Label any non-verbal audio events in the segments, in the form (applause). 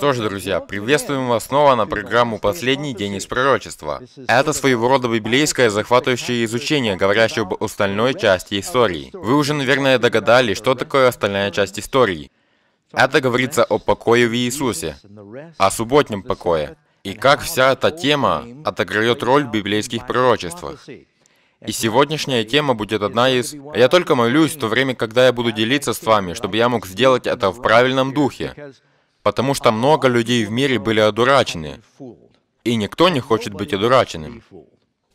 что ж, друзья, приветствуем вас снова на программу «Последний день из пророчества». Это своего рода библейское захватывающее изучение, говорящее об остальной части истории. Вы уже, наверное, догадались, что такое остальная часть истории. Это говорится о покое в Иисусе, о субботнем покое, и как вся эта тема отыграет роль в библейских пророчествах. И сегодняшняя тема будет одна из... Я только молюсь в то время, когда я буду делиться с вами, чтобы я мог сделать это в правильном духе, Потому что много людей в мире были одурачены. И никто не хочет быть одураченным.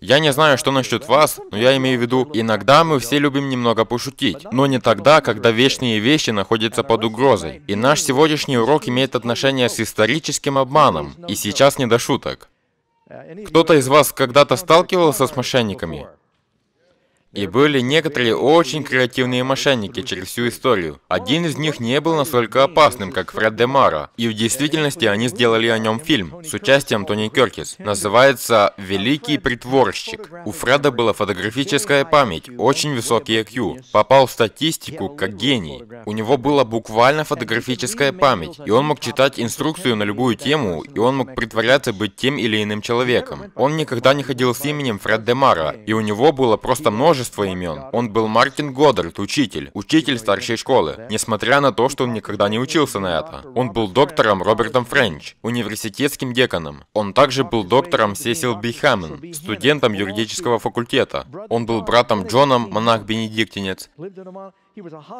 Я не знаю, что насчет вас, но я имею в виду, иногда мы все любим немного пошутить, но не тогда, когда вечные вещи находятся под угрозой. И наш сегодняшний урок имеет отношение с историческим обманом, и сейчас не до шуток. Кто-то из вас когда-то сталкивался с мошенниками? И были некоторые очень креативные мошенники через всю историю. Один из них не был настолько опасным, как Фред Демара, и в действительности они сделали о нем фильм с участием Тони Кертис. Называется «Великий притворщик». У Фреда была фотографическая память, очень высокий IQ. Попал в статистику как гений. У него была буквально фотографическая память, и он мог читать инструкцию на любую тему, и он мог притворяться быть тем или иным человеком. Он никогда не ходил с именем Фред Демара, и у него было просто множество множество имен. Он был Мартин Годдард, учитель, учитель старшей школы, несмотря на то, что он никогда не учился на это. Он был доктором Робертом Френч, университетским деканом. Он также был доктором Сесил Би Хэммон, студентом юридического факультета. Он был братом Джоном, монах-бенедиктинец.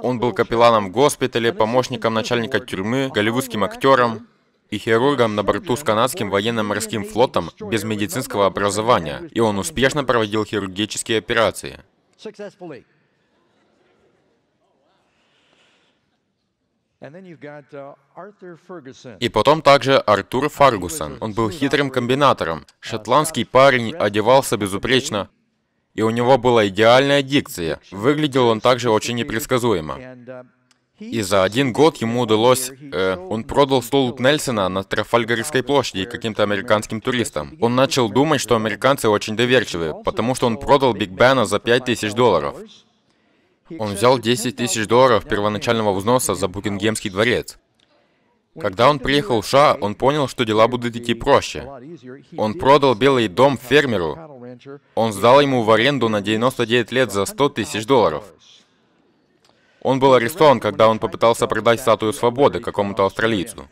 Он был капелланом в госпитале, помощником начальника тюрьмы, голливудским актером и хирургом на борту с канадским военно-морским флотом без медицинского образования, и он успешно проводил хирургические операции successfully. Uh, и потом также Артур Фаргусон. Он был хитрым комбинатором. Шотландский парень одевался безупречно, и у него была идеальная дикция. Выглядел он также очень непредсказуемо. Uh, и за один год ему удалось... Э, он продал столб Нельсона на Трафальгарской площади каким-то американским туристам. Он начал думать, что американцы очень доверчивы, потому что он продал Биг Бена за 5000 долларов. Он взял 10 тысяч долларов первоначального взноса за Букингемский дворец. Когда он приехал в США, он понял, что дела будут идти проще. Он продал Белый дом фермеру. Он сдал ему в аренду на 99 лет за 100 тысяч долларов. Он был арестован, когда он попытался продать статую свободы какому-то австралийцу.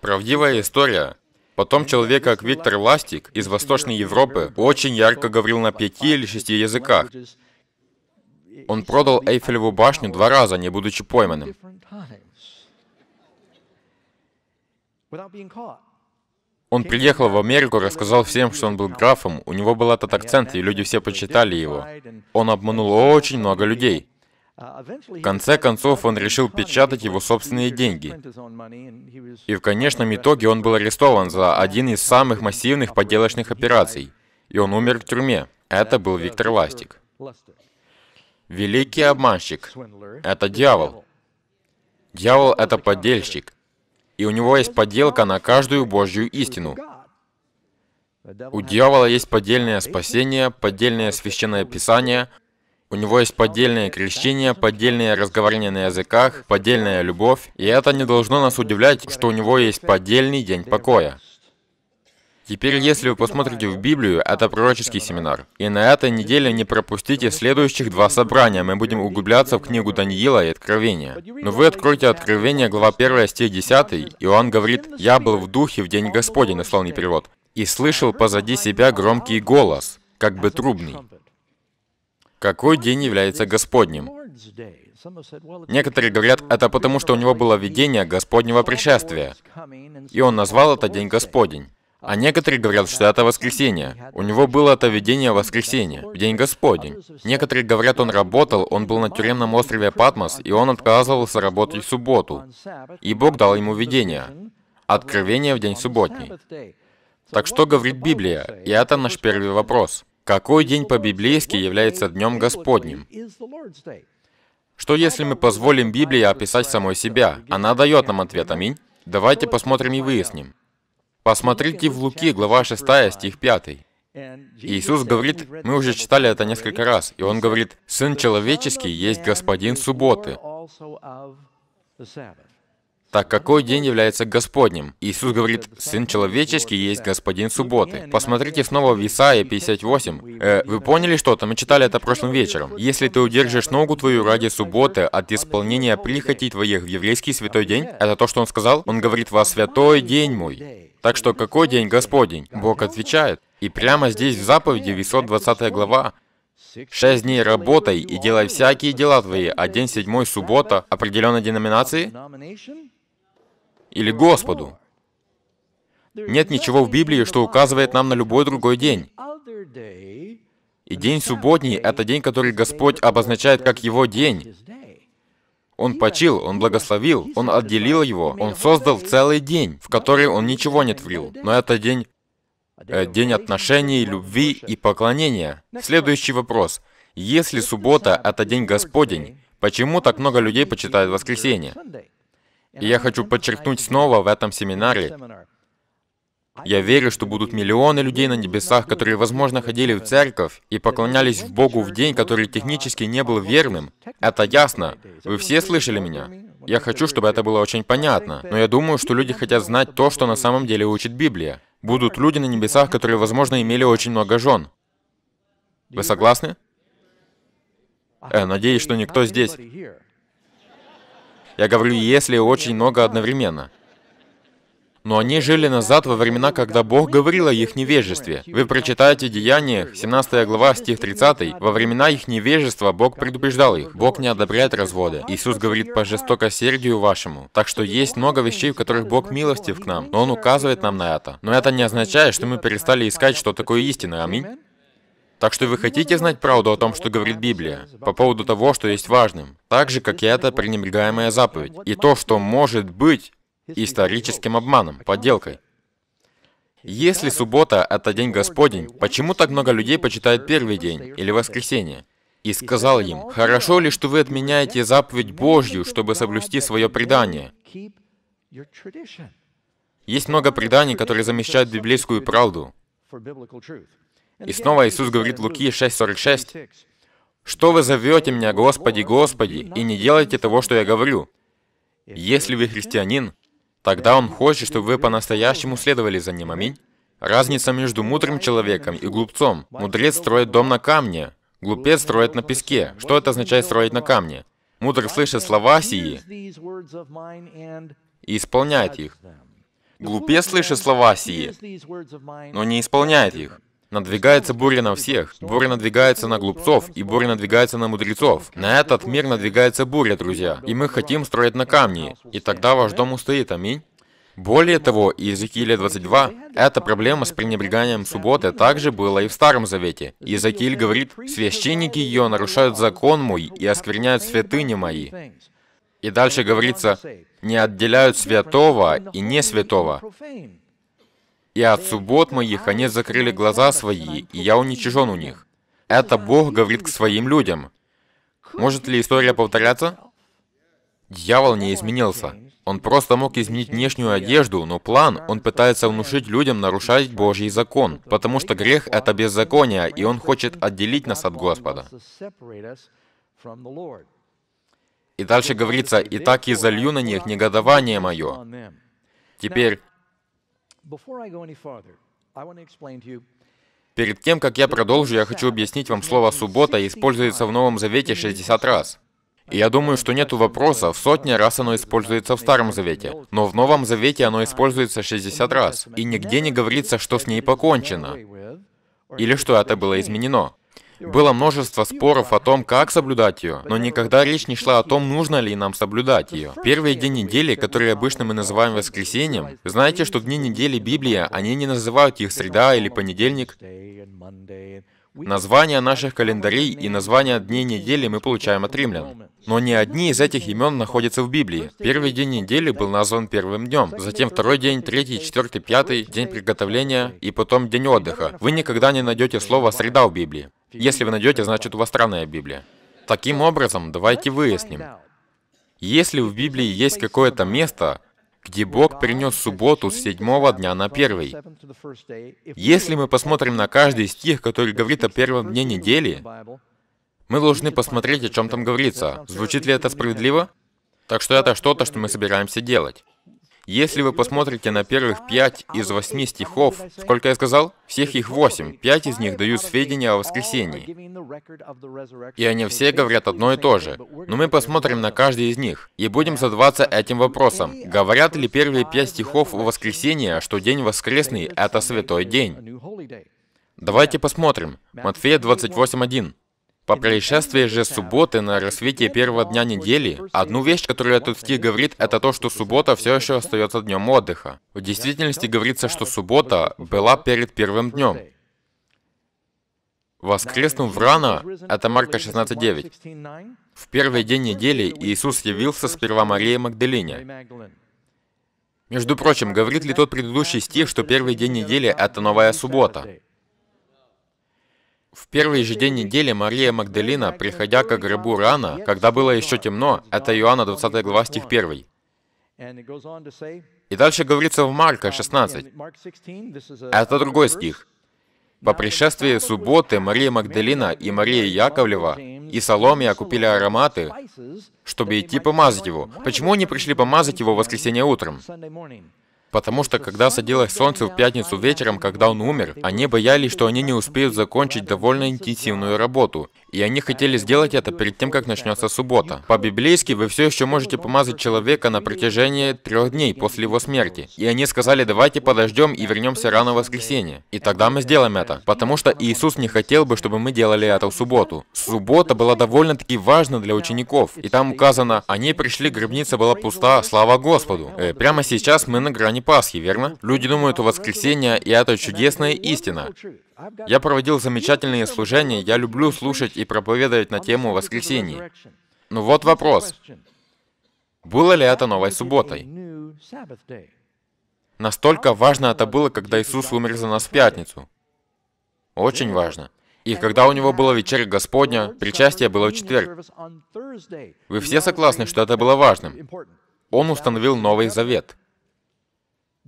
Правдивая история. Потом человек, как Виктор Ластик из Восточной Европы, очень ярко говорил на пяти или шести языках. Он продал Эйфелеву башню два раза, не будучи пойманным. Он приехал в Америку, рассказал всем, что он был графом, у него был этот акцент, и люди все почитали его. Он обманул очень много людей. В конце концов, он решил печатать его собственные деньги. И в конечном итоге он был арестован за один из самых массивных подделочных операций. И он умер в тюрьме. Это был Виктор Ластик. Великий обманщик — это дьявол. Дьявол — это подельщик и у него есть подделка на каждую Божью истину. У дьявола есть поддельное спасение, поддельное священное писание, у него есть поддельное крещение, поддельное разговорение на языках, поддельная любовь, и это не должно нас удивлять, что у него есть поддельный день покоя. Теперь, если вы посмотрите в Библию, это пророческий семинар. И на этой неделе не пропустите следующих два собрания. Мы будем углубляться в книгу Даниила и Откровения. Но вы откройте Откровение, глава 1, стих 10, Иоанн говорит, «Я был в духе в день Господень», условный перевод, «и слышал позади себя громкий голос, как бы трубный». Какой день является Господним? Некоторые говорят, это потому, что у него было видение Господнего пришествия, и он назвал это День Господень. А некоторые говорят, что это воскресенье. У него было это видение воскресенья, в день Господень. Некоторые говорят, он работал, он был на тюремном острове Патмос, и он отказывался работать в субботу. И Бог дал ему видение. Откровение в день субботний. Так что говорит Библия? И это наш первый вопрос. Какой день по-библейски является Днем Господним? Что если мы позволим Библии описать самой себя? Она дает нам ответ, аминь. Давайте посмотрим и выясним. Посмотрите в Луки, глава 6, стих 5. Иисус говорит, мы уже читали это несколько раз, и Он говорит, «Сын человеческий есть Господин субботы» так какой день является Господним? Иисус говорит, Сын Человеческий есть Господин субботы. Посмотрите снова в Исаии 58. Э, вы поняли что-то? Мы читали это прошлым вечером. Если ты удержишь ногу твою ради субботы от исполнения прихотей твоих в еврейский святой день, это то, что он сказал? Он говорит, "Вас святой день мой. Так что какой день Господень? Бог отвечает. И прямо здесь в заповеди, 520 глава, Шесть дней работай и делай всякие дела твои, а день седьмой — суббота определенной деноминации? или Господу. Нет ничего в Библии, что указывает нам на любой другой день. И день субботний — это день, который Господь обозначает как Его день. Он почил, Он благословил, Он отделил его, Он создал целый день, в который Он ничего не творил. Но это день, э, день отношений, любви и поклонения. Следующий вопрос. Если суббота — это день Господень, почему так много людей почитают воскресенье? И я хочу подчеркнуть снова в этом семинаре, я верю, что будут миллионы людей на небесах, которые, возможно, ходили в церковь и поклонялись в Богу в день, который технически не был верным. Это ясно. Вы все слышали меня? Я хочу, чтобы это было очень понятно. Но я думаю, что люди хотят знать то, что на самом деле учит Библия. Будут люди на небесах, которые, возможно, имели очень много жен. Вы согласны? Э, надеюсь, что никто здесь я говорю, если очень много одновременно. Но они жили назад во времена, когда Бог говорил о их невежестве. Вы прочитаете Деяния, 17 глава, стих 30. Во времена их невежества Бог предупреждал их. Бог не одобряет развода. Иисус говорит по жестокосердию вашему. Так что есть много вещей, в которых Бог милостив к нам, но Он указывает нам на это. Но это не означает, что мы перестали искать, что такое истина. Аминь. Так что вы хотите знать правду о том, что говорит Библия, по поводу того, что есть важным, так же, как и эта пренебрегаемая заповедь, и то, что может быть историческим обманом, подделкой. Если суббота — это день Господень, почему так много людей почитают первый день или воскресенье? И сказал им, «Хорошо ли, что вы отменяете заповедь Божью, чтобы соблюсти свое предание?» Есть много преданий, которые замещают библейскую правду. И снова Иисус говорит в Луки 6,46, «Что вы зовете меня, Господи, Господи, и не делайте того, что я говорю? Если вы христианин, тогда Он хочет, чтобы вы по-настоящему следовали за Ним. Аминь». Разница между мудрым человеком и глупцом. Мудрец строит дом на камне, глупец строит на песке. Что это означает строить на камне? Мудрый слышит слова сии и исполняет их. Глупец слышит слова сии, но не исполняет их. Надвигается буря на всех. Буря надвигается на глупцов, и буря надвигается на мудрецов. На этот мир надвигается буря, друзья. И мы хотим строить на камне. И тогда ваш дом устоит, аминь. Более того, Иезекииля 22, эта проблема с пренебреганием субботы также была и в Старом Завете. Иезекииль говорит, «Священники ее нарушают закон мой и оскверняют святыни мои». И дальше говорится, «не отделяют святого и не святого» и от суббот моих они закрыли глаза свои, и я уничижен у них. Это Бог говорит к своим людям. Может ли история повторяться? Дьявол не изменился. Он просто мог изменить внешнюю одежду, но план он пытается внушить людям нарушать Божий закон, потому что грех — это беззаконие, и он хочет отделить нас от Господа. И дальше говорится, «И так и залью на них негодование мое». Теперь, Перед тем, как я продолжу, я хочу объяснить вам слово «суббота» используется в Новом Завете 60 раз. И я думаю, что нету вопроса, в сотни раз оно используется в Старом Завете, но в Новом Завете оно используется 60 раз, и нигде не говорится, что с ней покончено, или что это было изменено. Было множество споров о том, как соблюдать ее, но никогда речь не шла о том, нужно ли нам соблюдать ее. Первый день недели, который обычно мы называем воскресеньем, знаете, что в дни недели Библия, они не называют их среда или понедельник. Названия наших календарей и названия дней недели мы получаем от римлян. Но ни одни из этих имен находятся в Библии. Первый день недели был назван первым днем, затем второй день, третий, четвертый, пятый, день приготовления и потом день отдыха. Вы никогда не найдете слово «среда» в Библии. Если вы найдете, значит, у вас странная Библия. Таким образом, давайте выясним, если в Библии есть какое-то место, где Бог принес субботу с седьмого дня на первый. Если мы посмотрим на каждый стих, который говорит о первом дне недели, мы должны посмотреть, о чем там говорится. Звучит ли это справедливо? Так что это что-то, что мы собираемся делать. Если вы посмотрите на первых пять из восьми стихов, сколько я сказал? Всех их восемь. Пять из них дают сведения о воскресении. И они все говорят одно и то же. Но мы посмотрим на каждый из них и будем задаваться этим вопросом. Говорят ли первые пять стихов о воскресении, что день воскресный — это святой день? Давайте посмотрим. Матфея 28.1. По происшествии же субботы на рассвете первого дня недели, одну вещь, которую этот стих говорит, это то, что суббота все еще остается днем отдыха. В действительности говорится, что суббота была перед первым днем. Воскреснув рано, это Марка 16.9, в первый день недели Иисус явился сперва Марии Магдалине. Между прочим, говорит ли тот предыдущий стих, что первый день недели — это новая суббота? В первый же день недели Мария Магдалина, приходя к гробу рано, когда было еще темно, это Иоанна 20 глава, стих 1. И дальше говорится в Марка 16. Это другой стих. По пришествии субботы Мария Магдалина и Мария Яковлева и Соломия купили ароматы, чтобы идти помазать его. Почему они пришли помазать его в воскресенье утром? Потому что когда садилось солнце в пятницу вечером, когда он умер, они боялись, что они не успеют закончить довольно интенсивную работу. И они хотели сделать это перед тем, как начнется суббота. По-библейски вы все еще можете помазать человека на протяжении трех дней после его смерти. И они сказали, давайте подождем и вернемся рано в воскресенье. И тогда мы сделаем это. Потому что Иисус не хотел бы, чтобы мы делали это в субботу. Суббота была довольно-таки важна для учеников. И там указано, они пришли, гробница была пуста, слава Господу. Э, прямо сейчас мы на грани Пасхи, верно? Люди думают о воскресенье, и это чудесная истина. Я проводил замечательные служения, я люблю слушать и проповедовать на тему воскресений. Но вот вопрос. Было ли это новой субботой? Настолько важно это было, когда Иисус умер за нас в пятницу. Очень важно. И когда у него была вечеря Господня, причастие было в четверг. Вы все согласны, что это было важным? Он установил Новый Завет.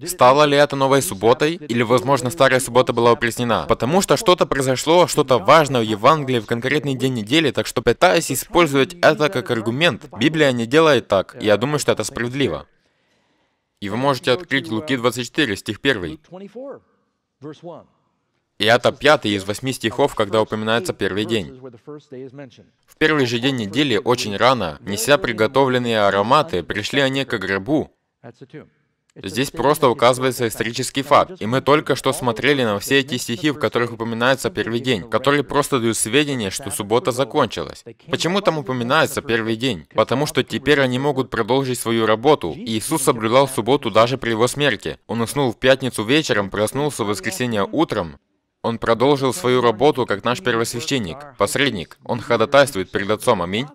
Стала ли это новой субботой, или, возможно, старая суббота была упразднена? Потому что что-то произошло, что-то важное в Евангелии в конкретный день недели, так что пытаясь использовать это как аргумент, Библия не делает так, и я думаю, что это справедливо. И вы можете открыть Луки 24, стих 1. И это пятый из восьми стихов, когда упоминается первый день. В первый же день недели, очень рано, неся приготовленные ароматы, пришли они к гробу. Здесь просто указывается исторический факт. И мы только что смотрели на все эти стихи, в которых упоминается первый день, которые просто дают сведения, что суббота закончилась. Почему там упоминается первый день? Потому что теперь они могут продолжить свою работу. И Иисус соблюдал субботу даже при его смерти. Он уснул в пятницу вечером, проснулся в воскресенье утром, он продолжил свою работу как наш первосвященник, посредник. Он ходатайствует перед Отцом. Аминь.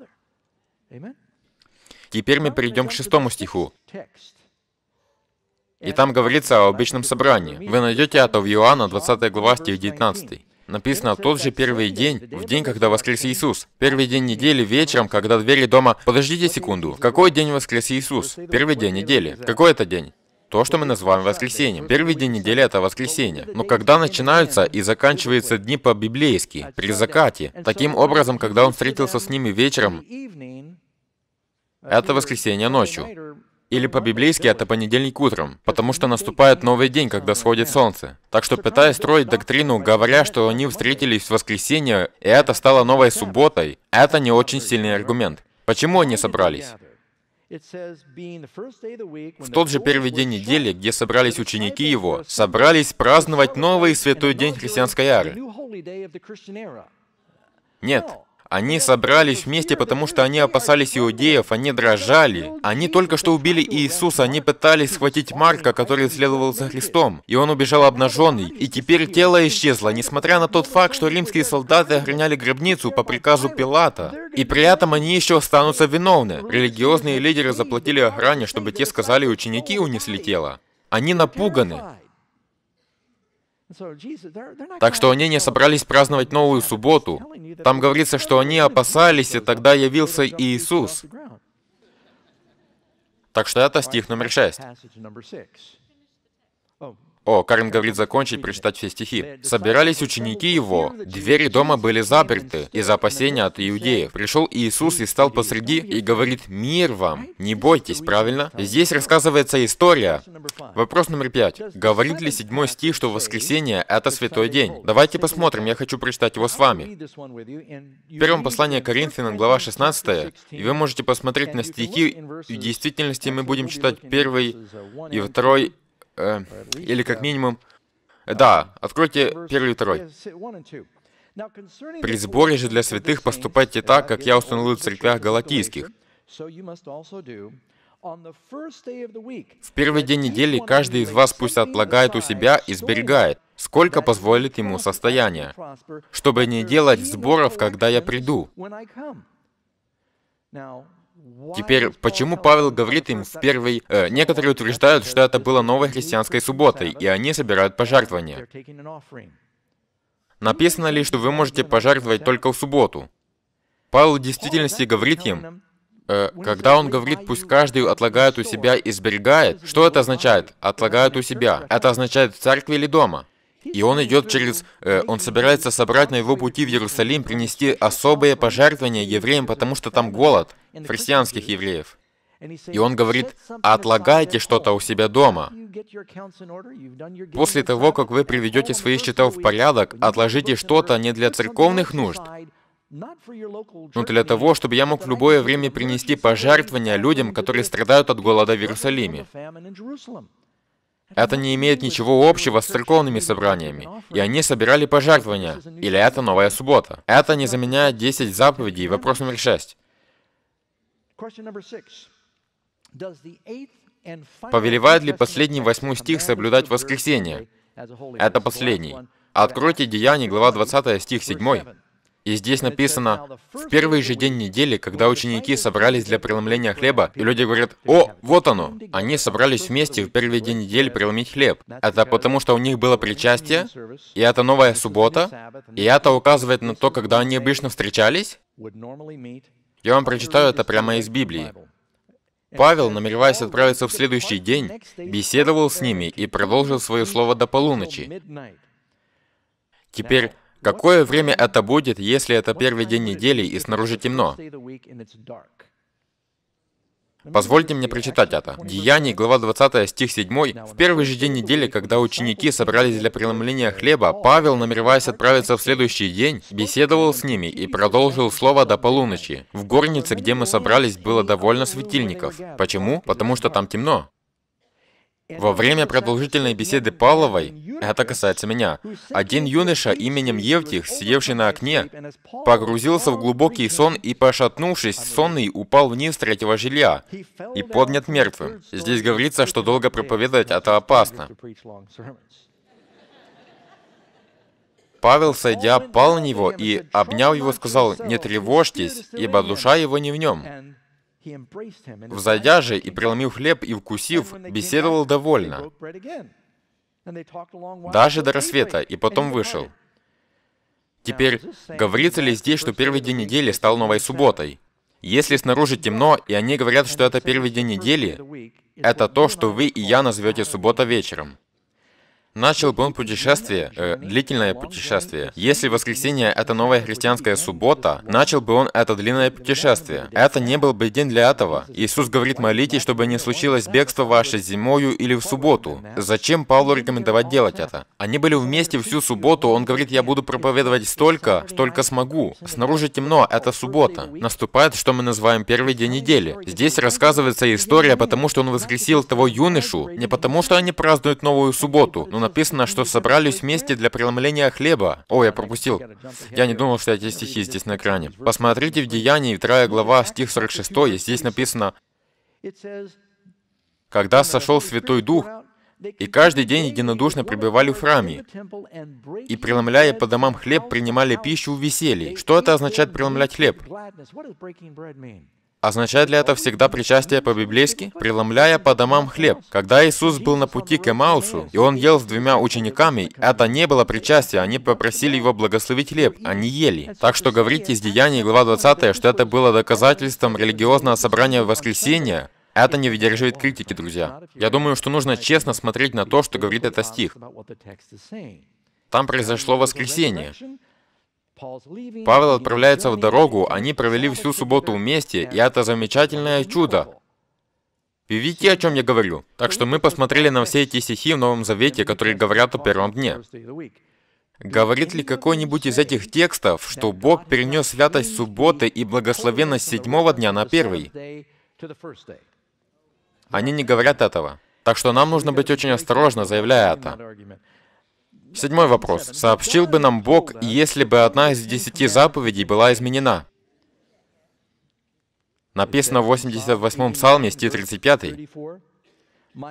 Теперь мы перейдем к шестому стиху. И там говорится о обычном собрании. Вы найдете это в Иоанна 20 глава, стих 19. Написано, тот же первый день, в день, когда воскрес Иисус. Первый день недели вечером, когда двери дома... Подождите секунду. В Какой день воскрес Иисус? Первый день недели. Какой это день? То, что мы называем воскресеньем. Первый день недели — это воскресенье. Но когда начинаются и заканчиваются дни по-библейски, при закате, таким образом, когда он встретился с ними вечером, это воскресенье ночью. Или по-библейски это понедельник утром, потому что наступает новый день, когда сходит солнце. Так что пытаясь строить доктрину, говоря, что они встретились в воскресенье, и это стало новой субботой, это не очень сильный аргумент. Почему они собрались? В тот же первый день недели, где собрались ученики его, собрались праздновать новый святой день христианской эры. Нет, они собрались вместе, потому что они опасались иудеев, они дрожали. Они только что убили Иисуса, они пытались схватить Марка, который следовал за Христом. И он убежал обнаженный. И теперь тело исчезло, несмотря на тот факт, что римские солдаты охраняли гробницу по приказу Пилата. И при этом они еще останутся виновны. Религиозные лидеры заплатили охране, чтобы те сказали, ученики унесли тело. Они напуганы. Так что они не собрались праздновать новую субботу. Там говорится, что они опасались, и тогда явился Иисус. Так что это стих номер шесть. О, Карен говорит закончить прочитать все стихи. «Собирались ученики его, двери дома были заперты из-за опасения от иудеев. Пришел Иисус и стал посреди и говорит, «Мир вам! Не бойтесь», правильно? Здесь рассказывается история. Вопрос номер пять. Говорит ли седьмой стих, что воскресенье — это святой день? Давайте посмотрим, я хочу прочитать его с вами. В первом послании Коринфянам, глава 16, и вы можете посмотреть на стихи, и в действительности мы будем читать первый и второй э, или как минимум... Uh, да, откройте первый и второй. «При сборе же для святых поступайте uh, так, как я установил в церквях галатийских. В первый день недели каждый из вас пусть отлагает у себя и сберегает, сколько позволит ему состояние, чтобы не делать сборов, когда я приду. Теперь, почему Павел говорит им в первой... Э, некоторые утверждают, что это было новой христианской субботой, и они собирают пожертвования. Написано ли, что вы можете пожертвовать только в субботу? Павел в действительности говорит им, э, когда он говорит, пусть каждый отлагает у себя и сберегает, что это означает? Отлагают у себя. Это означает в церкви или дома? И он идет через... Э, он собирается собрать на его пути в Иерусалим принести особые пожертвования евреям, потому что там голод христианских евреев. И он говорит, отлагайте что-то у себя дома. После того, как вы приведете свои счета в порядок, отложите что-то не для церковных нужд, но для того, чтобы я мог в любое время принести пожертвования людям, которые страдают от голода в Иерусалиме. Это не имеет ничего общего с церковными собраниями, и они собирали пожертвования, или это новая суббота. Это не заменяет 10 заповедей, вопрос номер 6. Повелевает ли последний восьмой стих соблюдать воскресенье? Это последний. Откройте Деяния, глава 20, стих 7. И здесь написано, в первый же день недели, когда ученики собрались для преломления хлеба, и люди говорят, «О, вот оно!» Они собрались вместе в первый день недели преломить хлеб. Это потому, что у них было причастие, и это новая суббота, и это указывает на то, когда они обычно встречались. Я вам прочитаю это прямо из Библии. Павел, намереваясь отправиться в следующий день, беседовал с ними и продолжил свое слово до полуночи. Теперь Какое время это будет, если это первый день недели и снаружи темно? Позвольте мне прочитать это. Деяние глава 20, стих 7. В первый же день недели, когда ученики собрались для преломления хлеба, Павел, намереваясь отправиться в следующий день, беседовал с ними и продолжил слово до полуночи. В горнице, где мы собрались, было довольно светильников. Почему? Потому что там темно. Во время продолжительной беседы Павловой, это касается меня, один юноша именем Евтих, сидевший на окне, погрузился в глубокий сон и, пошатнувшись, сонный упал вниз третьего жилья и поднят мертвым. Здесь говорится, что долго проповедовать это опасно. Павел, сойдя, пал на него и, обняв его, сказал, «Не тревожьтесь, ибо душа его не в нем». Взойдя же и преломив хлеб и вкусив, беседовал довольно, даже до рассвета, и потом вышел. Теперь, говорится ли здесь, что первый день недели стал новой субботой? Если снаружи темно, и они говорят, что это первый день недели, это то, что вы и я назовете суббота вечером. Начал бы он путешествие, э, длительное путешествие. Если воскресенье — это новая христианская суббота, начал бы он это длинное путешествие. Это не был бы день для этого. Иисус говорит, молитесь, чтобы не случилось бегство ваше зимою или в субботу. Зачем Павлу рекомендовать делать это? Они были вместе всю субботу, он говорит, я буду проповедовать столько, столько смогу. Снаружи темно, это суббота. Наступает, что мы называем первый день недели. Здесь рассказывается история, потому что он воскресил того юношу, не потому что они празднуют новую субботу, но написано, что собрались вместе для преломления хлеба. О, я пропустил. Я не думал, что эти стихи здесь на экране. Посмотрите в Деянии, 2 глава, стих 46, и здесь написано, «Когда сошел Святой Дух, и каждый день единодушно пребывали в храме, и, преломляя по домам хлеб, принимали пищу в веселье». Что это означает «преломлять хлеб»? Означает ли это всегда причастие по-библейски? «Преломляя по домам хлеб». Когда Иисус был на пути к Эмаусу, и Он ел с двумя учениками, это не было причастие, они попросили Его благословить хлеб, они а ели. Так что говорить из Деяний, глава 20, что это было доказательством религиозного собрания воскресения, это не выдерживает критики, друзья. Я думаю, что нужно честно смотреть на то, что говорит этот стих. Там произошло воскресение. Павел отправляется в дорогу, они провели всю субботу вместе, и это замечательное чудо. Вы видите, о чем я говорю? Так что мы посмотрели на все эти стихи в Новом Завете, которые говорят о первом дне. Говорит ли какой-нибудь из этих текстов, что Бог перенес святость субботы и благословенность седьмого дня на первый? Они не говорят этого. Так что нам нужно быть очень осторожно, заявляя это. Седьмой вопрос. Сообщил бы нам Бог, если бы одна из десяти заповедей была изменена? Написано в 88-м псалме, стих 35.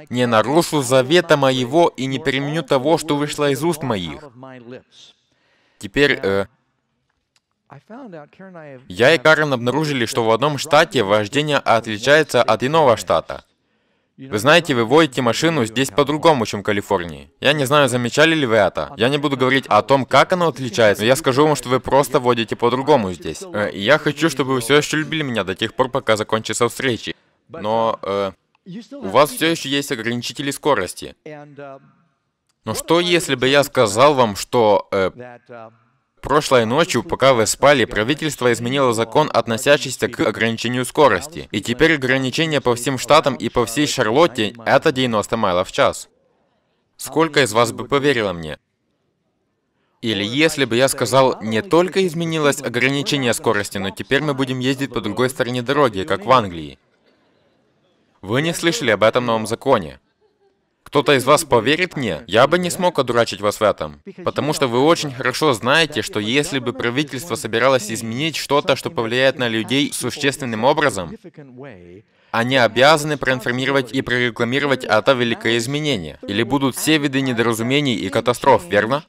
«Не нарушу завета моего и не переменю того, что вышло из уст моих». Теперь, э, я и Карен обнаружили, что в одном штате вождение отличается от иного штата. Вы знаете, вы водите машину здесь по-другому, чем в Калифорнии. Я не знаю, замечали ли вы это. Я не буду говорить о том, как оно отличается, но я скажу вам, что вы просто водите по-другому здесь. Э, я хочу, чтобы вы все еще любили меня до тех пор, пока закончится встреча. Но э, у вас все еще есть ограничители скорости. Э, но что, если бы я сказал вам, что... Э, Прошлой ночью, пока вы спали, правительство изменило закон, относящийся к ограничению скорости. И теперь ограничение по всем штатам и по всей Шарлотте — это 90 майлов в час. Сколько из вас бы поверило мне? Или если бы я сказал, не только изменилось ограничение скорости, но теперь мы будем ездить по другой стороне дороги, как в Англии. Вы не слышали об этом новом законе. Кто-то из вас поверит мне? Я бы не смог одурачить вас в этом. Потому что вы очень хорошо знаете, что если бы правительство собиралось изменить что-то, что повлияет на людей существенным образом, они обязаны проинформировать и прорекламировать это великое изменение. Или будут все виды недоразумений и катастроф, верно?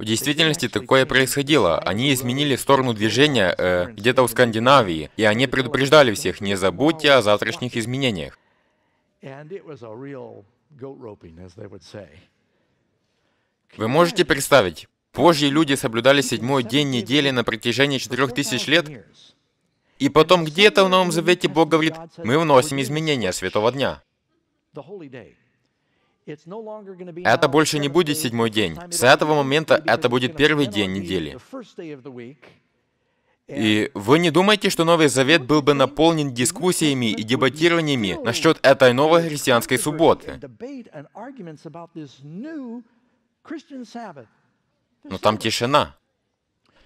В действительности такое происходило. Они изменили сторону движения э, где-то у Скандинавии, и они предупреждали всех, не забудьте о завтрашних изменениях. Вы можете представить, позже люди соблюдали седьмой день недели на протяжении четырех тысяч лет, и потом где-то в Новом Завете Бог говорит, мы вносим изменения святого дня. Это больше не будет седьмой день. С этого момента это будет первый день недели. И вы не думаете, что Новый Завет был бы наполнен дискуссиями и дебатированиями насчет этой новой христианской субботы? Но там тишина.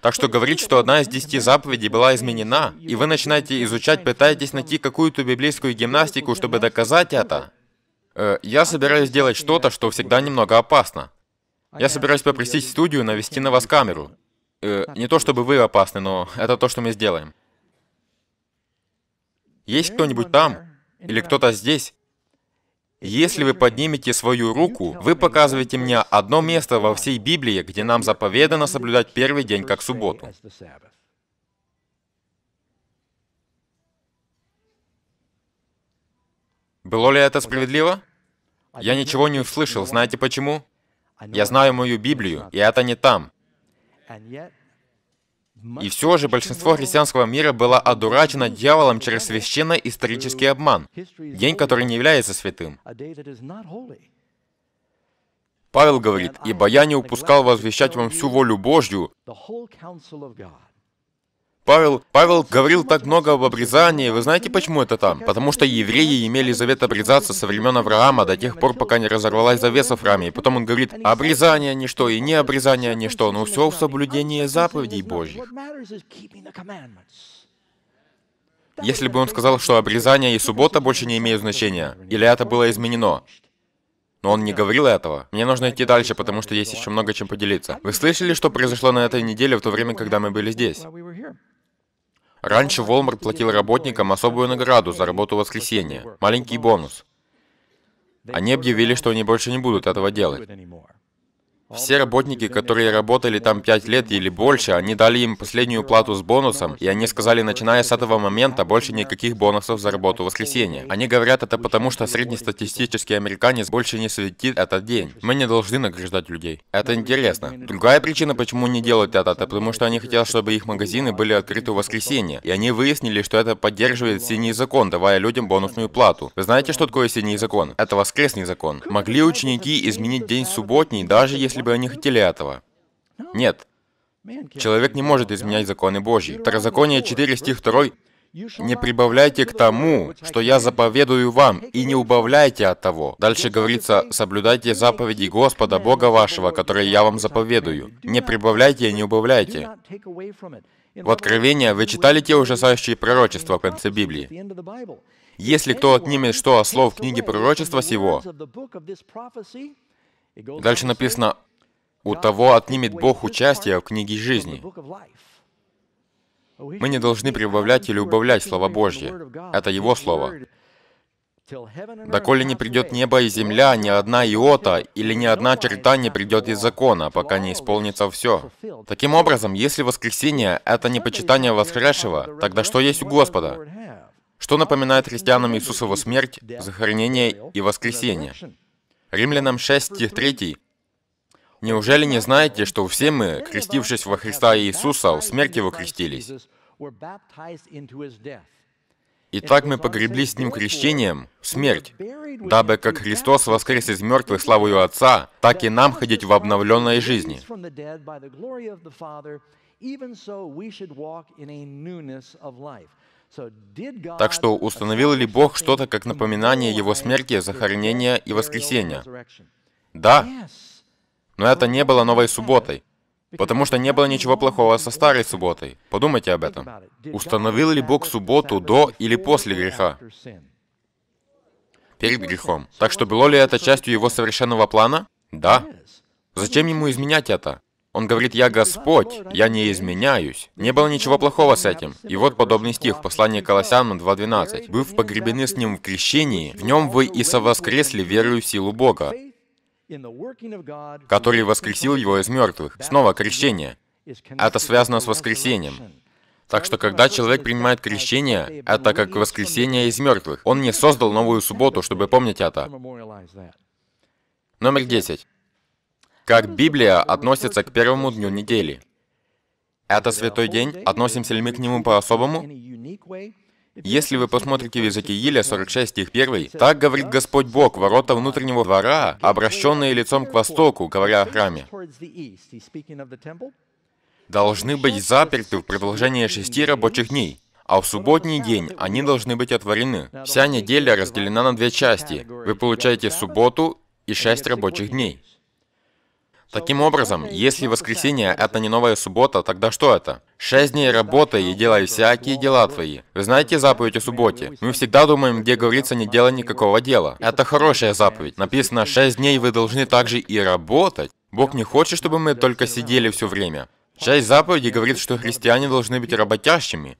Так что говорить, что одна из десяти заповедей была изменена, и вы начинаете изучать, пытаетесь найти какую-то библейскую гимнастику, чтобы доказать это, Э, я собираюсь сделать что-то, что всегда немного опасно. Я собираюсь попросить студию навести на вас камеру. Э, не то чтобы вы опасны, но это то, что мы сделаем. Есть кто-нибудь там? Или кто-то здесь? Если вы поднимете свою руку, вы показываете мне одно место во всей Библии, где нам заповедано соблюдать первый день как субботу. Было ли это справедливо? Я ничего не услышал. Знаете почему? Я знаю мою Библию, и это не там. И все же большинство христианского мира было одурачено дьяволом через священно-исторический обман, день, который не является святым. Павел говорит, «Ибо я не упускал возвещать вам всю волю Божью, Павел, Павел говорил так много об обрезании. Вы знаете, почему это там? Потому что евреи имели завет обрезаться со времен Авраама до тех пор, пока не разорвалась завеса в храме. И потом он говорит, обрезание ничто и не обрезание ничто, но все в соблюдении заповедей Божьих. Если бы он сказал, что обрезание и суббота больше не имеют значения, или это было изменено, но он не говорил этого. Мне нужно идти дальше, потому что есть еще много чем поделиться. Вы слышали, что произошло на этой неделе в то время, когда мы были здесь? Раньше Walmart платил работникам особую награду за работу в воскресенье, маленький бонус. Они объявили, что они больше не будут этого делать. Все работники, которые работали там 5 лет или больше, они дали им последнюю плату с бонусом, и они сказали, начиная с этого момента, больше никаких бонусов за работу в воскресенье. Они говорят это потому, что среднестатистический американец больше не светит этот день. Мы не должны награждать людей. Это интересно. Другая причина, почему не делают это, это потому что они хотят, чтобы их магазины были открыты в воскресенье, и они выяснили, что это поддерживает синий закон, давая людям бонусную плату. Вы знаете, что такое синий закон? Это воскресный закон. Могли ученики изменить день субботний, даже если бы они хотели этого. Нет. Человек не может изменять законы Божьи. Второзаконие 4, стих 2. «Не прибавляйте к тому, что я заповедую вам, и не убавляйте от того». Дальше говорится, «Соблюдайте заповеди Господа, Бога вашего, которые я вам заповедую. Не прибавляйте и не убавляйте». В Откровении вы читали те ужасающие пророчества в конце Библии. «Если кто отнимет что о слов книги пророчества сего», Дальше написано, у того отнимет Бог участие в книге жизни. Мы не должны прибавлять или убавлять Слово Божье. Это Его Слово. «Доколе не придет небо и земля, ни одна иота или ни одна черта не придет из закона, пока не исполнится все». Таким образом, если воскресение — это не почитание воскресшего, тогда что есть у Господа? Что напоминает христианам Иисусову смерть, захоронение и воскресение? Римлянам 6, стих 3 Неужели не знаете, что все мы, крестившись во Христа Иисуса, в смерти Его крестились? так мы погребли с Ним крещением в смерть, дабы как Христос воскрес из мертвых славою Отца, так и нам ходить в обновленной жизни. Так что установил ли Бог что-то как напоминание Его смерти, захоронения и воскресения? Да. Но это не было новой субботой, потому что не было ничего плохого со старой субботой. Подумайте об этом. Установил ли Бог субботу до или после греха? Перед грехом. Так что было ли это частью его совершенного плана? Да. Зачем ему изменять это? Он говорит, «Я Господь, я не изменяюсь». Не было ничего плохого с этим. И вот подобный стих в послании Колоссянам 2.12. «Быв погребены с Ним в крещении, в Нем вы и совоскресли верую в силу Бога, который воскресил его из мертвых. Снова крещение. Это связано с воскресением. Так что, когда человек принимает крещение, это как воскресение из мертвых. Он не создал новую субботу, чтобы помнить это. Номер 10. Как Библия относится к первому дню недели? Это святой день? Относимся ли мы к нему по-особому? Если вы посмотрите в Иезекииля 46 стих 1, «Так говорит Господь Бог, ворота внутреннего двора, обращенные лицом к востоку, говоря о храме, должны быть заперты в продолжение шести рабочих дней, а в субботний день они должны быть отворены. Вся неделя разделена на две части. Вы получаете субботу и шесть рабочих дней. Таким образом, если воскресенье — это не новая суббота, тогда что это? Шесть дней работы и делай всякие дела твои. Вы знаете заповедь о субботе? Мы всегда думаем, где говорится «не делай никакого дела». Это хорошая заповедь. Написано «шесть дней вы должны также и работать». Бог не хочет, чтобы мы только сидели все время. Часть заповеди говорит, что христиане должны быть работящими.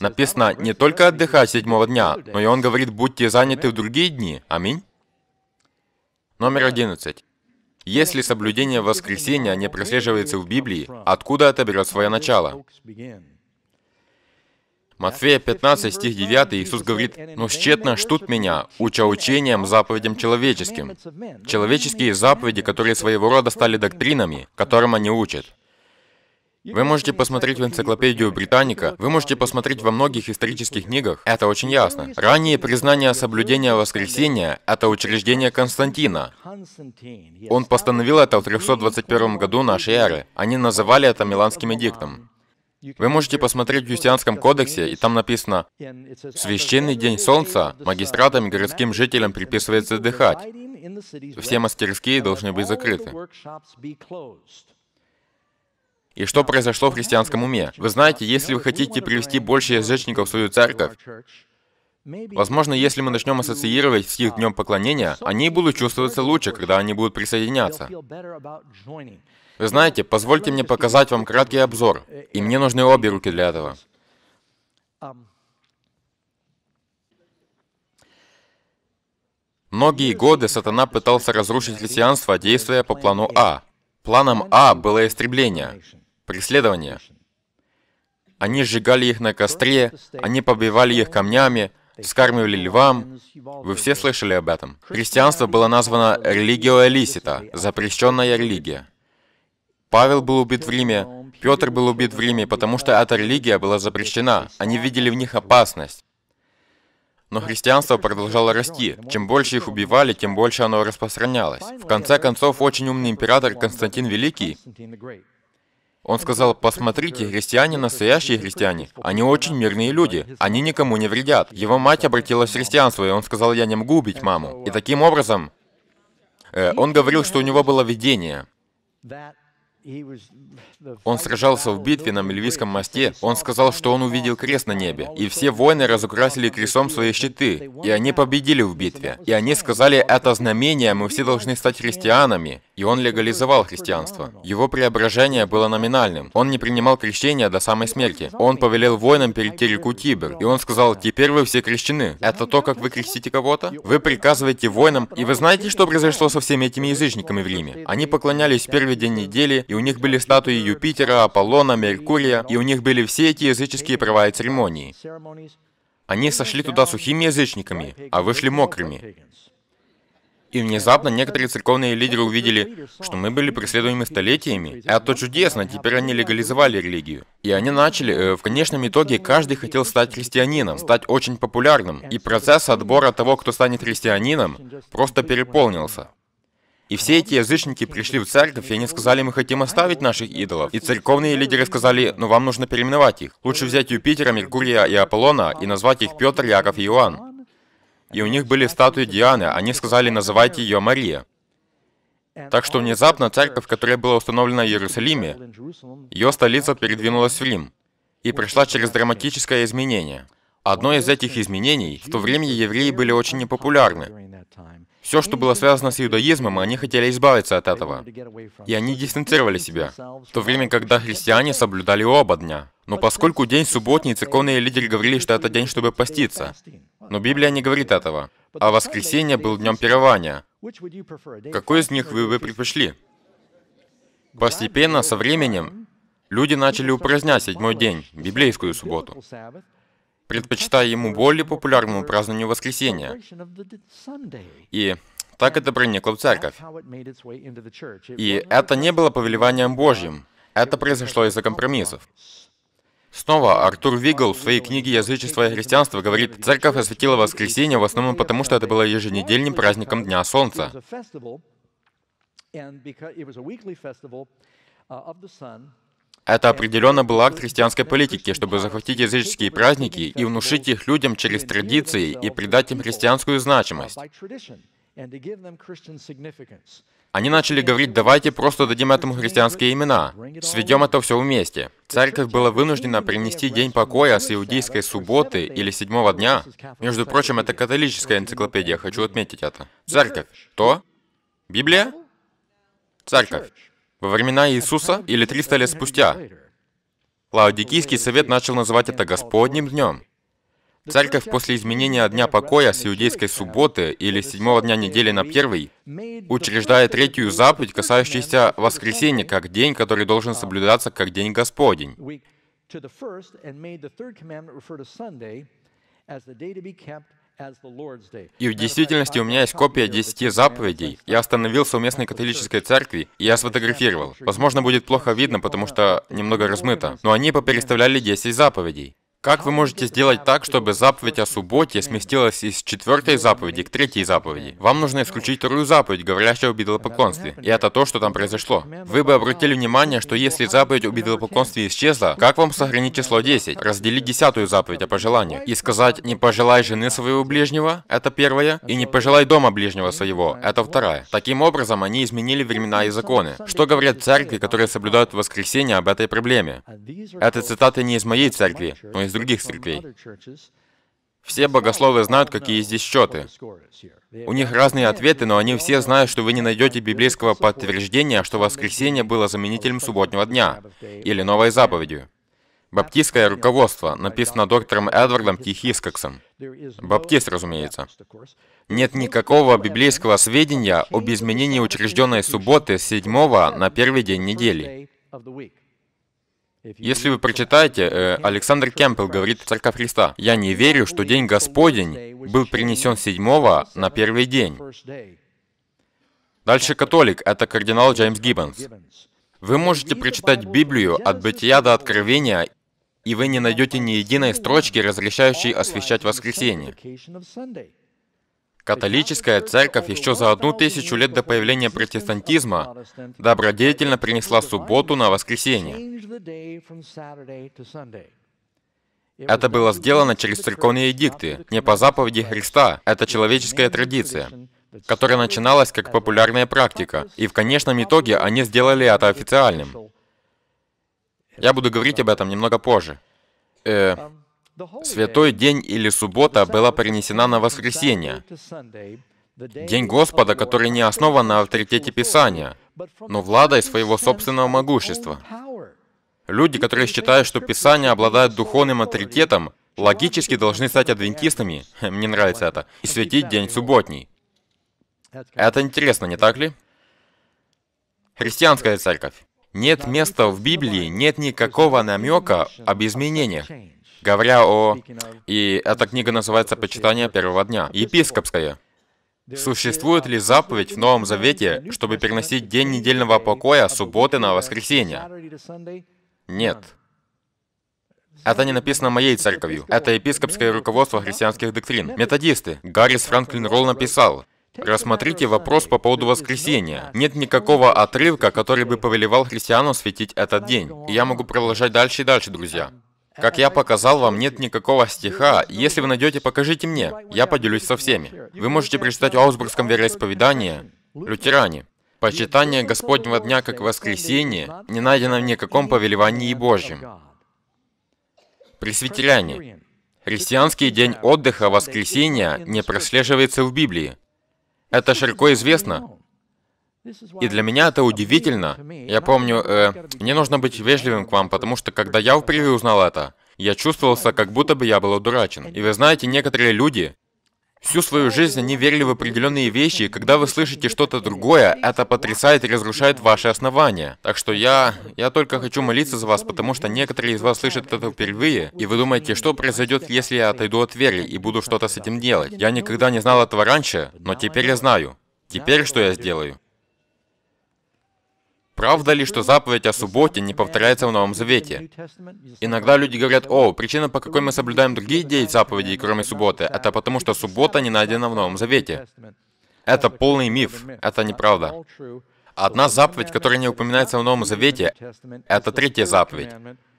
Написано не только отдыхать седьмого дня, но и он говорит, будьте заняты в другие дни. Аминь. Номер одиннадцать. Если соблюдение воскресения не прослеживается в Библии, откуда это берет свое начало? Матфея 15, стих 9, Иисус говорит, «Но тщетно ждут меня, уча учением, заповедям человеческим». Человеческие заповеди, которые своего рода стали доктринами, которым они учат. Вы можете посмотреть в энциклопедию Британика, вы можете посмотреть во многих исторических книгах, это очень ясно. Ранние признания соблюдения воскресения – это учреждение Константина. Он постановил это в 321 году нашей эры. Они называли это Миланским эдиктом. Вы можете посмотреть в Юстианском кодексе, и там написано «В священный день солнца магистратам и городским жителям приписывается отдыхать. Все мастерские должны быть закрыты». И что произошло в христианском уме? Вы знаете, если вы хотите привести больше язычников в свою церковь, Возможно, если мы начнем ассоциировать с их днем поклонения, они будут чувствоваться лучше, когда они будут присоединяться. Вы знаете, позвольте мне показать вам краткий обзор, и мне нужны обе руки для этого. Многие годы сатана пытался разрушить христианство, действуя по плану А. Планом А было истребление преследования. Они сжигали их на костре, они побивали их камнями, вскармливали львам. Вы все слышали об этом. Христианство было названо «религио элисита», запрещенная религия. Павел был убит в Риме, Петр был убит в Риме, потому что эта религия была запрещена. Они видели в них опасность. Но христианство продолжало расти. Чем больше их убивали, тем больше оно распространялось. В конце концов, очень умный император Константин Великий он сказал, посмотрите, христиане настоящие христиане. Они очень мирные люди. Они никому не вредят. Его мать обратилась в христианство, и он сказал, я не могу убить маму. И таким образом, э, он говорил, что у него было видение. Он сражался в битве на Мельвийском мосте. Он сказал, что он увидел крест на небе. И все воины разукрасили крестом свои щиты. И они победили в битве. И они сказали, это знамение, мы все должны стать христианами. И он легализовал христианство. Его преображение было номинальным. Он не принимал крещения до самой смерти. Он повелел воинам перейти реку Тибр. И он сказал, теперь вы все крещены. Это то, как вы крестите кого-то? Вы приказываете воинам. И вы знаете, что произошло со всеми этими язычниками в Риме? Они поклонялись в первый день недели, и у них были статуи Юпитера, Аполлона, Меркурия, и у них были все эти языческие права и церемонии. Они сошли туда сухими язычниками, а вышли мокрыми. И внезапно некоторые церковные лидеры увидели, что мы были преследуемы столетиями. Это а чудесно, теперь они легализовали религию. И они начали, э, в конечном итоге каждый хотел стать христианином, стать очень популярным. И процесс отбора того, кто станет христианином, просто переполнился. И все эти язычники пришли в церковь, и они сказали, мы хотим оставить наших идолов. И церковные лидеры сказали, ну вам нужно переименовать их. Лучше взять Юпитера, Меркурия и Аполлона и назвать их Петр, Яков и Иоанн. И у них были статуи Дианы, они сказали, называйте ее Мария. Так что внезапно церковь, которая была установлена в Иерусалиме, ее столица передвинулась в Рим и прошла через драматическое изменение. Одно из этих изменений, в то время евреи были очень непопулярны. Все, что было связано с иудаизмом, они хотели избавиться от этого. И они дистанцировали себя, в то время, когда христиане соблюдали оба дня. Но поскольку день субботний, церковные лидеры говорили, что это день, чтобы поститься. Но Библия не говорит этого. А воскресенье был днем пирования. Какой из них вы бы предпочли? Постепенно, со временем, люди начали упразднять седьмой день, библейскую субботу предпочитая ему более популярному празднованию воскресенья. И так это проникло в церковь. И это не было повелеванием Божьим. Это произошло из-за компромиссов. Снова Артур Вигл в своей книге «Язычество и христианство» говорит, «Церковь осветила воскресенье в основном потому, что это было еженедельным праздником Дня Солнца». Это определенно был акт христианской политики, чтобы захватить языческие праздники и внушить их людям через традиции и придать им христианскую значимость. Они начали говорить, давайте просто дадим этому христианские имена, сведем это все вместе. Церковь была вынуждена принести День покоя с иудейской субботы или седьмого дня. Между прочим, это католическая энциклопедия, хочу отметить это. Церковь. То? Библия? Церковь во времена Иисуса или 300 лет спустя. Лаодикийский совет начал называть это Господним днем. Церковь после изменения Дня Покоя с иудейской субботы или седьмого дня недели на первый учреждает третью заповедь, касающуюся воскресенья, как день, который должен соблюдаться как день Господень. И в действительности у меня есть копия десяти заповедей. Я остановился у местной католической церкви, и я сфотографировал. Возможно, будет плохо видно, потому что немного размыто. Но они попереставляли десять заповедей. Как вы можете сделать так, чтобы заповедь о субботе сместилась из четвертой заповеди к третьей заповеди? Вам нужно исключить вторую заповедь, говорящую о идолопоклонстве. И это то, что там произошло. Вы бы обратили внимание, что если заповедь о идолопоклонстве исчезла, как вам сохранить число 10? Разделить десятую заповедь о пожелании. И сказать «не пожелай жены своего ближнего» — это первое, и «не пожелай дома ближнего своего» — это второе. Таким образом, они изменили времена и законы. Что говорят церкви, которые соблюдают воскресенье об этой проблеме? Это цитаты не из моей церкви, но из других церквей. Все богословы знают, какие здесь счеты. У них разные ответы, но они все знают, что вы не найдете библейского подтверждения, что воскресенье было заменителем субботнего дня или новой заповедью. Баптистское руководство, написано доктором Эдвардом Т. Баптист, разумеется. Нет никакого библейского сведения об изменении учрежденной субботы с седьмого на первый день недели. Если вы прочитаете, э, Александр Кемпел говорит Церковь Христа, «Я не верю, что день Господень был принесен седьмого на первый день». Дальше католик, это кардинал Джеймс Гиббонс. Вы можете прочитать Библию от Бытия до Откровения, и вы не найдете ни единой строчки, разрешающей освещать воскресенье. Католическая церковь еще за одну тысячу лет до появления протестантизма добродетельно принесла субботу на воскресенье. Это было сделано через церковные эдикты, не по заповеди Христа. Это человеческая традиция, которая начиналась как популярная практика, и в конечном итоге они сделали это официальным. Я буду говорить об этом немного позже. Э, Святой день или суббота была перенесена на воскресенье, день Господа, который не основан на авторитете Писания, но владой своего собственного могущества. Люди, которые считают, что Писание обладает духовным авторитетом, логически должны стать адвентистами, (laughs) мне нравится это, и святить день субботний. Это интересно, не так ли? Христианская церковь. Нет места в Библии, нет никакого намека об изменениях. Говоря о... И эта книга называется «Почитание первого дня». Епископская. Существует ли заповедь в Новом Завете, чтобы переносить день недельного покоя с субботы на воскресенье? Нет. Это не написано моей церковью. Это епископское руководство христианских доктрин. Методисты. Гаррис Франклин Ролл написал, Рассмотрите вопрос по поводу воскресения. Нет никакого отрывка, который бы повелевал христианам светить этот день. И я могу продолжать дальше и дальше, друзья. Как я показал, вам нет никакого стиха. Если вы найдете, покажите мне. Я поделюсь со всеми. Вы можете прочитать в Аусбургском вероисповедании «Лютеране». «Почитание Господнего дня как воскресенье не найдено в никаком повелевании Божьем». Пресвитеряне. Христианский день отдыха воскресенья не прослеживается в Библии. Это широко известно. И для меня это удивительно. Я помню, э, мне нужно быть вежливым к вам, потому что когда я впервые узнал это, я чувствовался, как будто бы я был одурачен. И вы знаете, некоторые люди всю свою жизнь они верили в определенные вещи, и когда вы слышите что-то другое, это потрясает и разрушает ваши основания. Так что я... я только хочу молиться за вас, потому что некоторые из вас слышат это впервые, и вы думаете, что произойдет, если я отойду от веры и буду что-то с этим делать. Я никогда не знал этого раньше, но теперь я знаю. Теперь что я сделаю? Правда ли, что заповедь о субботе не повторяется в Новом Завете? Иногда люди говорят, о, причина, по какой мы соблюдаем другие идеи заповедей, кроме субботы, это потому, что суббота не найдена в Новом Завете. Это полный миф, это неправда. Одна заповедь, которая не упоминается в Новом Завете, это третья заповедь.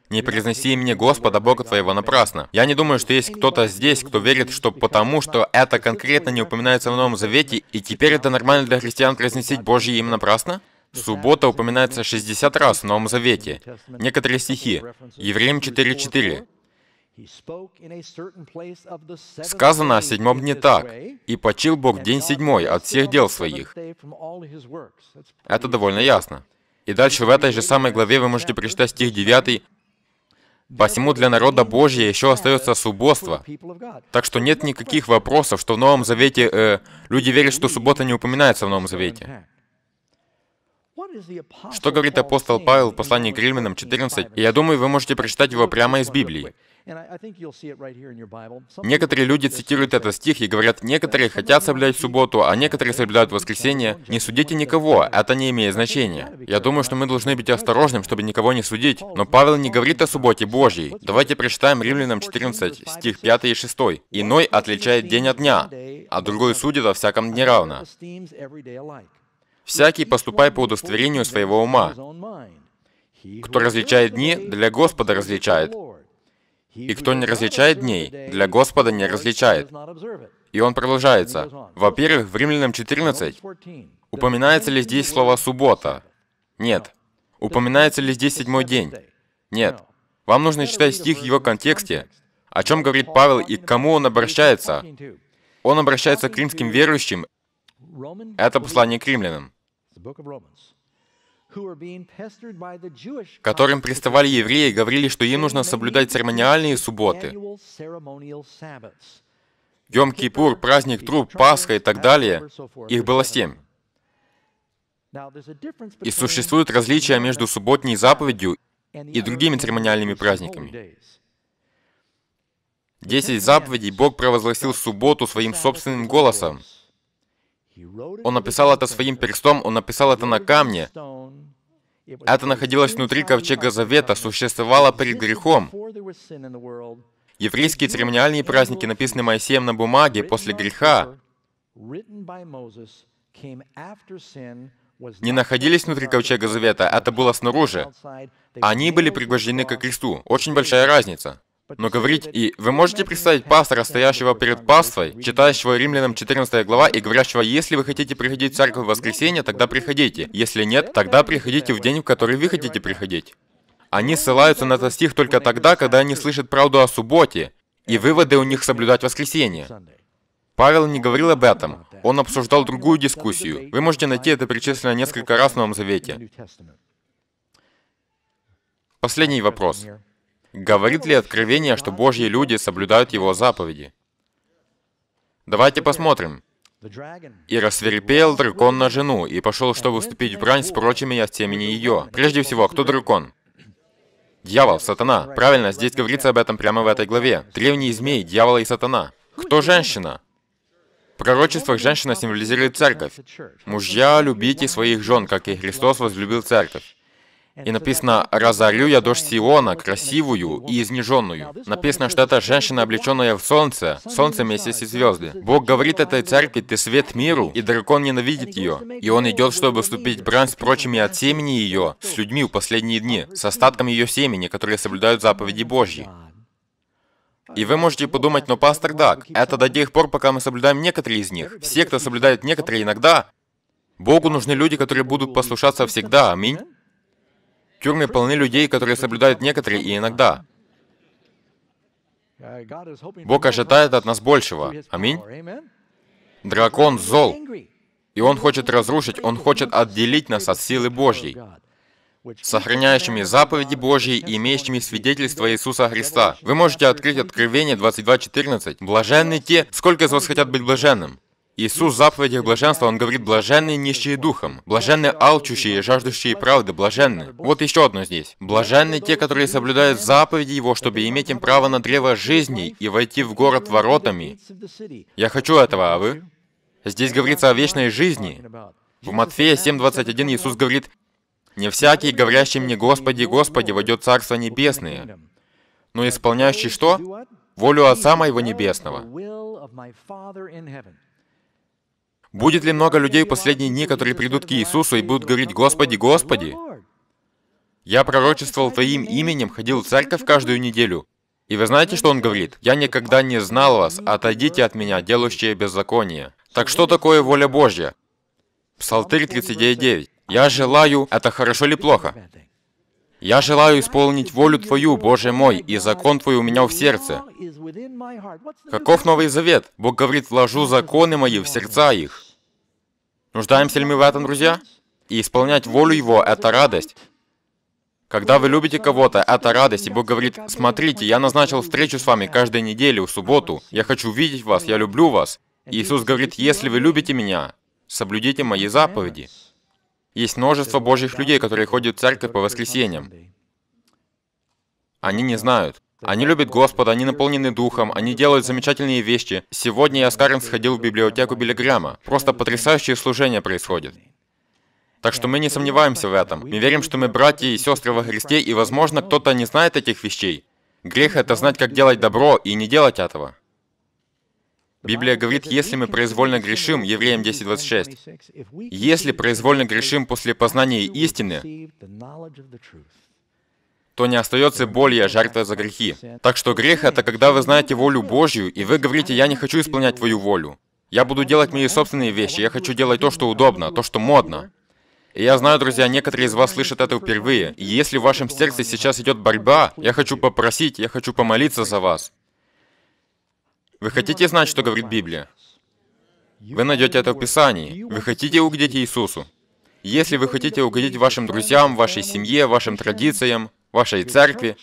«Не произноси имени Господа Бога твоего напрасно». Я не думаю, что есть кто-то здесь, кто верит, что потому, что это конкретно не упоминается в Новом Завете, и теперь это нормально для христиан произносить Божье имя напрасно? Суббота упоминается 60 раз в Новом Завете. Некоторые стихи. Евреям 4.4. Сказано о седьмом дне так, «И почил Бог день седьмой от всех дел своих». Это довольно ясно. И дальше в этой же самой главе вы можете прочитать стих 9, «Посему для народа Божия еще остается субботство». Так что нет никаких вопросов, что в Новом Завете э, люди верят, что суббота не упоминается в Новом Завете. Что говорит апостол Павел в послании к Римлянам 14, и я думаю, вы можете прочитать его прямо из Библии. Некоторые люди цитируют этот стих и говорят, некоторые хотят соблюдать субботу, а некоторые соблюдают воскресенье. Не судите никого, это не имеет значения. Я думаю, что мы должны быть осторожным, чтобы никого не судить. Но Павел не говорит о субботе Божьей. Давайте прочитаем Римлянам 14, стих 5 и 6. «Иной отличает день от дня, а другой судит о всяком дне равно». Всякий поступай по удостоверению своего ума. Кто различает дни, для Господа различает. И кто не различает дней, для Господа не различает. И он продолжается. Во-первых, в Римлянам 14 упоминается ли здесь слово «суббота»? Нет. Упоминается ли здесь седьмой день? Нет. Вам нужно читать стих в его контексте, о чем говорит Павел и к кому он обращается. Он обращается к римским верующим. Это послание к римлянам которым приставали евреи, и говорили, что им нужно соблюдать церемониальные субботы. Йом-Кипур, праздник труп, Пасха и так далее. Их было семь. И существуют различия между субботней заповедью и другими церемониальными праздниками. Десять заповедей Бог провозгласил субботу своим собственным голосом, он написал это своим перстом, он написал это на камне. Это находилось внутри ковчега Завета, существовало перед грехом. Еврейские церемониальные праздники написаны Моисеем на бумаге после греха, не находились внутри ковчега Завета, это было снаружи. Они были пригвождены ко кресту. Очень большая разница но говорить и... Вы можете представить пастора, стоящего перед паствой, читающего Римлянам 14 глава и говорящего, если вы хотите приходить в церковь в воскресенье, тогда приходите. Если нет, тогда приходите в день, в который вы хотите приходить. Они ну, ссылаются на этот стих только тогда, когда они слышат правду о субботе, и выводы у них соблюдать воскресенье. Павел не говорил об этом. Он обсуждал другую дискуссию. Вы можете найти это перечислено несколько раз в Новом Завете. Последний вопрос. Говорит ли откровение, что Божьи люди соблюдают Его заповеди? Давайте посмотрим. «И рассверепел дракон на жену, и пошел, чтобы вступить в брань с прочими от семени ее». Прежде всего, кто дракон? Дьявол, сатана. Правильно, здесь говорится об этом прямо в этой главе. Древние змеи, дьявол и сатана. Кто женщина? В пророчествах женщина символизирует церковь. Мужья, любите своих жен, как и Христос возлюбил церковь. И написано «Разорю я дождь Сиона, красивую и изнеженную». Написано, что это женщина, облеченная в солнце, солнце, месяц и звезды. Бог говорит этой церкви, ты свет миру, и дракон ненавидит ее. И он идет, чтобы вступить в брань с прочими от семени ее, с людьми в последние дни, с остатком ее семени, которые соблюдают заповеди Божьи. И вы можете подумать, но пастор Даг, это до тех пор, пока мы соблюдаем некоторые из них. Все, кто соблюдает некоторые иногда, Богу нужны люди, которые будут послушаться всегда, аминь. Тюрьмы полны людей, которые соблюдают некоторые и иногда. Бог ожидает от нас большего. Аминь. Дракон зол, и он хочет разрушить, он хочет отделить нас от силы Божьей, сохраняющими заповеди Божьи и имеющими свидетельство Иисуса Христа. Вы можете открыть Откровение 22.14. Блаженны те, сколько из вас хотят быть блаженным. Иисус в заповедях блаженства, Он говорит, блаженные нищие духом, блаженные алчущие и жаждущие правды, блаженны. Вот еще одно здесь. блаженные те, которые соблюдают заповеди Его, чтобы иметь им право на древо жизни и войти в город воротами. Я хочу этого, а вы? Здесь говорится о вечной жизни. В Матфея 7.21 Иисус говорит, «Не всякий, говорящий мне Господи, Господи, войдет Царство Небесное, но исполняющий что? Волю Отца Моего Небесного». Будет ли много людей в последние дни, которые придут к Иисусу и будут говорить «Господи, Господи»? Я пророчествовал Твоим именем, ходил в церковь каждую неделю. И вы знаете, что он говорит? «Я никогда не знал вас, отойдите от меня, делающие беззаконие». Так что такое воля Божья? Псалтырь 39.9. «Я желаю» — это хорошо или плохо? Я желаю исполнить волю Твою, Боже мой, и закон Твой у меня в сердце. Каков Новый Завет? Бог говорит, вложу законы мои в сердца их. Нуждаемся ли мы в этом, друзья? И исполнять волю Его — это радость. Когда вы любите кого-то, это радость, и Бог говорит, смотрите, я назначил встречу с вами каждую неделю, в субботу, я хочу видеть вас, я люблю вас. И Иисус говорит, если вы любите меня, соблюдите мои заповеди. Есть множество Божьих людей, которые ходят в церковь по воскресеньям. Они не знают. Они любят Господа, они наполнены Духом, они делают замечательные вещи. Сегодня я с Карен сходил в библиотеку Белеграма. Просто потрясающее служение происходит. Так что мы не сомневаемся в этом. Мы верим, что мы братья и сестры во Христе, и, возможно, кто-то не знает этих вещей. Грех — это знать, как делать добро, и не делать этого. Библия говорит, если мы произвольно грешим, Евреям 10.26, если произвольно грешим после познания истины, то не остается более жертва за грехи. Так что грех — это когда вы знаете волю Божью, и вы говорите, «Я не хочу исполнять твою волю. Я буду делать мои собственные вещи, я хочу делать то, что удобно, то, что модно». И я знаю, друзья, некоторые из вас слышат это впервые. И если в вашем сердце сейчас идет борьба, я хочу попросить, я хочу помолиться за вас. Вы хотите знать, что говорит Библия? Вы найдете это в Писании. Вы хотите угодить Иисусу? Если вы хотите угодить вашим друзьям, вашей семье, вашим традициям, вашей церкви,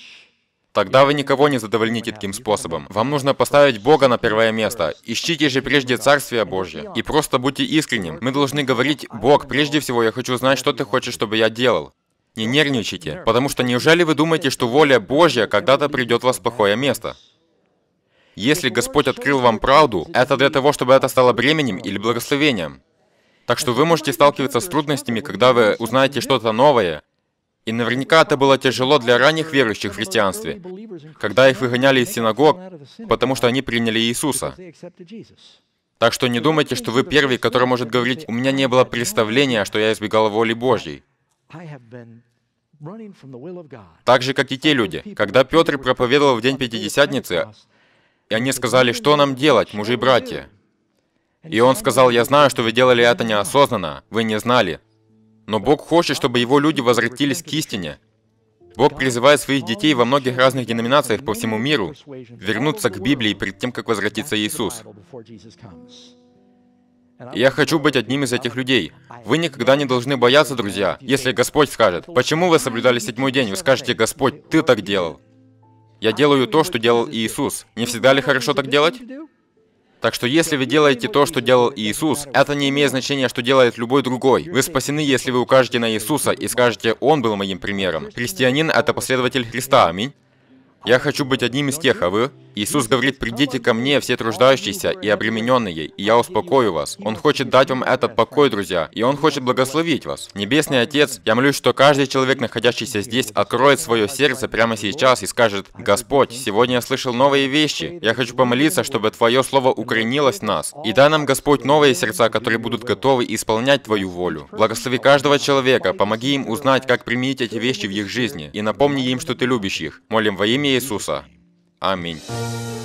Тогда вы никого не задовольните таким способом. Вам нужно поставить Бога на первое место. Ищите же прежде Царствие Божье. И просто будьте искренним. Мы должны говорить, Бог, прежде всего я хочу знать, что ты хочешь, чтобы я делал. Не нервничайте, потому что неужели вы думаете, что воля Божья когда-то придет в вас в плохое место? Если Господь открыл вам правду, это для того, чтобы это стало бременем или благословением. Так что вы можете сталкиваться с трудностями, когда вы узнаете что-то новое. И наверняка это было тяжело для ранних верующих в христианстве, когда их выгоняли из синагог, потому что они приняли Иисуса. Так что не думайте, что вы первый, который может говорить, «У меня не было представления, что я избегал воли Божьей». Так же, как и те люди. Когда Петр проповедовал в день Пятидесятницы, они сказали, что нам делать, мужи и братья? И он сказал, я знаю, что вы делали это неосознанно, вы не знали. Но Бог хочет, чтобы его люди возвратились к истине. Бог призывает своих детей во многих разных деноминациях по всему миру вернуться к Библии перед тем, как возвратится Иисус. Я хочу быть одним из этих людей. Вы никогда не должны бояться, друзья, если Господь скажет, «Почему вы соблюдали седьмой день?» Вы скажете, «Господь, Ты так делал». Я делаю то, что делал Иисус. Не всегда ли хорошо так делать? Так что если вы делаете то, что делал Иисус, это не имеет значения, что делает любой другой. Вы спасены, если вы укажете на Иисуса и скажете «Он был моим примером». Христианин — это последователь Христа, аминь. Я хочу быть одним из тех, а вы? Иисус говорит, придите ко мне, все труждающиеся и обремененные, и я успокою вас. Он хочет дать вам этот покой, друзья, и Он хочет благословить вас. Небесный Отец, я молюсь, что каждый человек, находящийся здесь, откроет свое сердце прямо сейчас и скажет, «Господь, сегодня я слышал новые вещи. Я хочу помолиться, чтобы Твое Слово укоренилось в нас. И дай нам, Господь, новые сердца, которые будут готовы исполнять Твою волю. Благослови каждого человека, помоги им узнать, как применить эти вещи в их жизни, и напомни им, что Ты любишь их. Молим во имя Иисуса. Amém.